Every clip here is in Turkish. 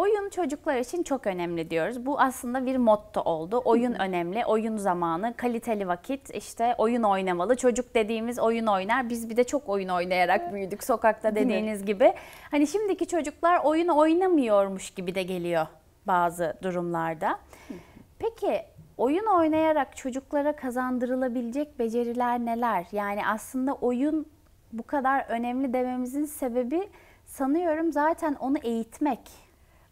Oyun çocuklar için çok önemli diyoruz. Bu aslında bir motto oldu. Oyun önemli, oyun zamanı, kaliteli vakit, işte oyun oynamalı. Çocuk dediğimiz oyun oynar. Biz bir de çok oyun oynayarak büyüdük sokakta dediğiniz gibi. Hani şimdiki çocuklar oyun oynamıyormuş gibi de geliyor bazı durumlarda. Peki oyun oynayarak çocuklara kazandırılabilecek beceriler neler? Yani aslında oyun bu kadar önemli dememizin sebebi sanıyorum zaten onu eğitmek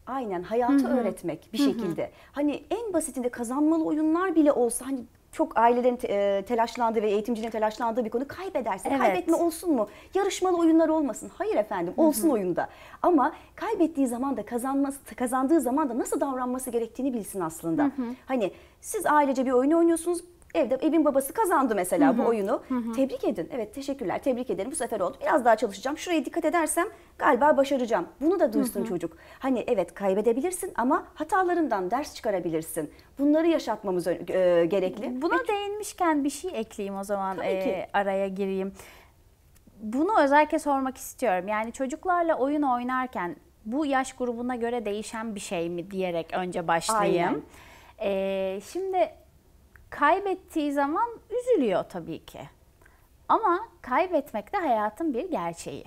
Aynen hayatı Hı-hı. öğretmek bir Hı-hı. şekilde. Hani en basitinde kazanmalı oyunlar bile olsa hani çok ailelerin te, e, telaşlandığı ve eğitimcinin telaşlandığı bir konu kaybederse evet. kaybetme olsun mu? Yarışmalı oyunlar olmasın. Hayır efendim olsun Hı-hı. oyunda. Ama kaybettiği zaman da kazanması kazandığı zaman da nasıl davranması gerektiğini bilsin aslında. Hı-hı. Hani siz ailece bir oyun oynuyorsunuz Evde evin babası kazandı mesela Hı-hı. bu oyunu. Hı-hı. Tebrik edin. Evet teşekkürler. Tebrik ederim. Bu sefer oldu. Biraz daha çalışacağım. Şuraya dikkat edersem galiba başaracağım. Bunu da duysun Hı-hı. çocuk. Hani evet kaybedebilirsin ama hatalarından ders çıkarabilirsin. Bunları yaşatmamız e, gerekli. Buna Peki. değinmişken bir şey ekleyeyim o zaman Tabii e, ki. araya gireyim. Bunu özellikle sormak istiyorum. Yani çocuklarla oyun oynarken bu yaş grubuna göre değişen bir şey mi diyerek önce başlayayım. Aynen. Ee, şimdi Kaybettiği zaman üzülüyor tabii ki. Ama kaybetmek de hayatın bir gerçeği.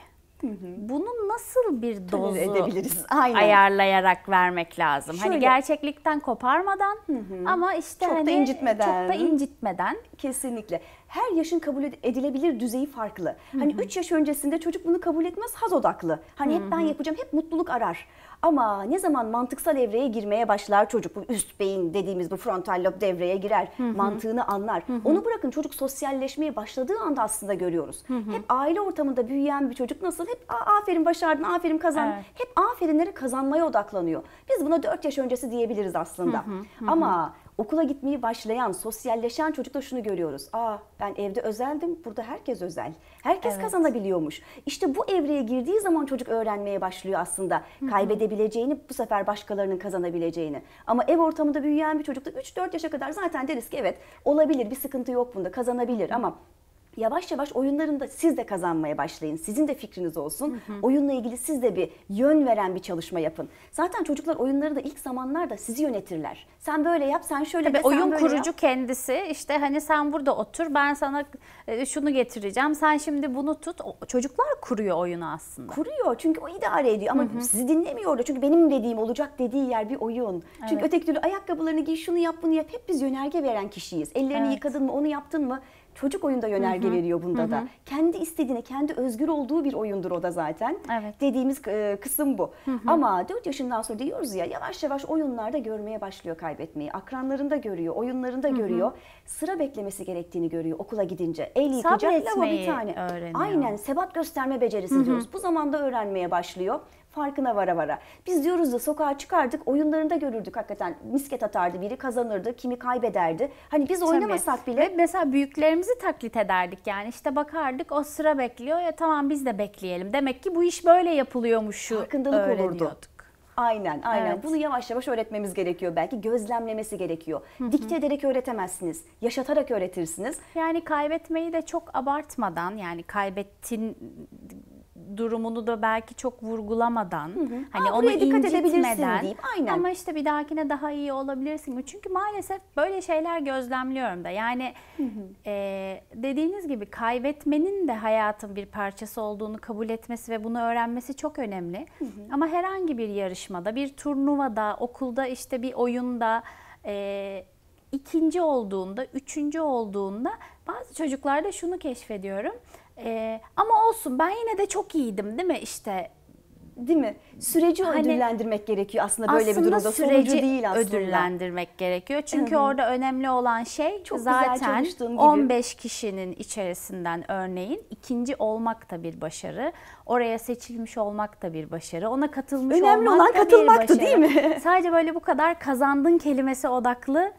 Bunu nasıl bir Tabii dozu edebiliriz. Aynen. ayarlayarak vermek lazım? Hani Şöyle, hani gerçeklikten koparmadan hı hı. ama işte çok hani da incitmeden. çok da incitmeden. Kesinlikle her yaşın kabul edilebilir düzeyi farklı. Hani 3 yaş öncesinde çocuk bunu kabul etmez haz odaklı. Hani hep ben yapacağım hep mutluluk arar. Ama ne zaman mantıksal evreye girmeye başlar çocuk bu üst beyin dediğimiz bu frontal lob devreye girer, hı hı. mantığını anlar. Hı hı. Onu bırakın çocuk sosyalleşmeye başladığı anda aslında görüyoruz. Hı hı. Hep aile ortamında büyüyen bir çocuk nasıl hep aferin başardın, aferin kazandın. Evet. Hep aferinleri kazanmaya odaklanıyor. Biz buna 4 yaş öncesi diyebiliriz aslında. Hı hı. Hı hı. Ama okula gitmeyi başlayan, sosyalleşen çocukta şunu görüyoruz. Aa ben evde özeldim, burada herkes özel. Herkes evet. kazanabiliyormuş. İşte bu evreye girdiği zaman çocuk öğrenmeye başlıyor aslında. Kaybedebileceğini, bu sefer başkalarının kazanabileceğini. Ama ev ortamında büyüyen bir çocukta 3-4 yaşa kadar zaten deriz ki evet olabilir, bir sıkıntı yok bunda, kazanabilir ama yavaş yavaş oyunlarında siz de kazanmaya başlayın. Sizin de fikriniz olsun. Hı hı. Oyunla ilgili siz de bir yön veren bir çalışma yapın. Zaten çocuklar oyunları da ilk zamanlarda sizi yönetirler. Sen böyle yap, sen şöyle Tabii de, oyun sen böyle kurucu yap. kendisi. işte hani sen burada otur, ben sana e, şunu getireceğim. Sen şimdi bunu tut. Çocuklar kuruyor oyunu aslında. Kuruyor çünkü o idare ediyor ama hı hı. sizi dinlemiyor da. Çünkü benim dediğim olacak dediği yer bir oyun. Evet. Çünkü öteki türlü ayakkabılarını giy, şunu yap, bunu yap. Hep biz yönerge veren kişiyiz. Ellerini evet. yıkadın mı, onu yaptın mı? çocuk oyunda yönerge Hı-hı. veriyor bunda Hı-hı. da. Kendi istediğine, kendi özgür olduğu bir oyundur o da zaten. Evet. Dediğimiz e, kısım bu. Hı-hı. Ama 4 yaşından sonra diyoruz ya yavaş yavaş oyunlarda görmeye başlıyor kaybetmeyi. Akranlarında görüyor, oyunlarında Hı-hı. görüyor. Sıra beklemesi gerektiğini görüyor okula gidince. El yıkacak, lavabo bir tane. Öğreniyor. Aynen sebat gösterme becerisi Hı-hı. diyoruz. Bu zamanda öğrenmeye başlıyor farkına vara vara. Biz diyoruz da sokağa çıkardık oyunlarında görürdük hakikaten misket atardı biri kazanırdı kimi kaybederdi. Hani biz oynamasak bile. Ve mesela büyüklerimizi taklit ederdik yani işte bakardık o sıra bekliyor ya tamam biz de bekleyelim. Demek ki bu iş böyle yapılıyormuş şu Farkındalık olurdu. Aynen aynen evet. bunu yavaş yavaş öğretmemiz gerekiyor belki gözlemlemesi gerekiyor. Hı-hı. Dikte ederek öğretemezsiniz yaşatarak öğretirsiniz. Yani kaybetmeyi de çok abartmadan yani kaybettin durumunu da belki çok vurgulamadan hı hı. hani Aa, onu dikkat incitmeden deyip, aynen. ama işte bir dahakine daha iyi olabilirsin. Çünkü maalesef böyle şeyler gözlemliyorum da yani hı hı. E, dediğiniz gibi kaybetmenin de hayatın bir parçası olduğunu kabul etmesi ve bunu öğrenmesi çok önemli. Hı hı. Ama herhangi bir yarışmada, bir turnuvada, okulda işte bir oyunda e, ikinci olduğunda, üçüncü olduğunda bazı çocuklarda şunu keşfediyorum. Ee, ama olsun ben yine de çok iyiydim değil mi işte değil mi? Süreci hani, ödüllendirmek gerekiyor aslında böyle aslında bir durumda. Süreci Sonucu değil aslında. ödüllendirmek gerekiyor. Çünkü Hı-hı. orada önemli olan şey Çok zaten güzel 15 gibi. kişinin içerisinden örneğin ikinci olmak da bir başarı. Oraya seçilmiş olmak da bir başarı. Ona katılmış önemli olmak olan da katılmaktı, bir başarı. değil mi? Sadece böyle bu kadar kazandın kelimesi odaklı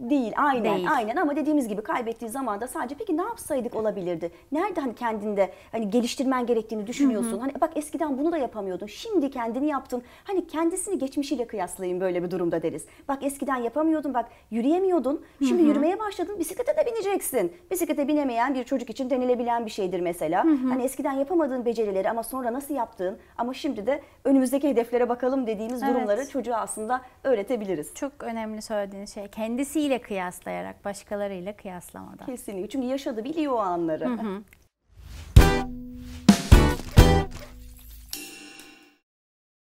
Değil aynen Değil. aynen ama dediğimiz gibi kaybettiği zaman da sadece peki ne yapsaydık olabilirdi? Nerede hani kendinde hani geliştirmen gerektiğini düşünüyorsun? Hı hı. Hani bak eskiden bunu da yapamıyordun şimdi kendini yaptın. Hani kendisini geçmişiyle kıyaslayın böyle bir durumda deriz. Bak eskiden yapamıyordun bak yürüyemiyordun şimdi hı hı. yürümeye başladın bisiklete de bineceksin. Bisiklete binemeyen bir çocuk için denilebilen bir şeydir mesela. Hı hı. Hani eskiden yapamadığın becerileri ama sonra nasıl yaptığın ama şimdi de önümüzdeki hedeflere bakalım dediğimiz evet. durumları çocuğa aslında öğretebiliriz. Çok önemli söylediğiniz şey kendisiyle kendiyle kıyaslayarak başkalarıyla kıyaslamadan. Kesinlikle. Çünkü yaşadı biliyor o anları. Hı hı.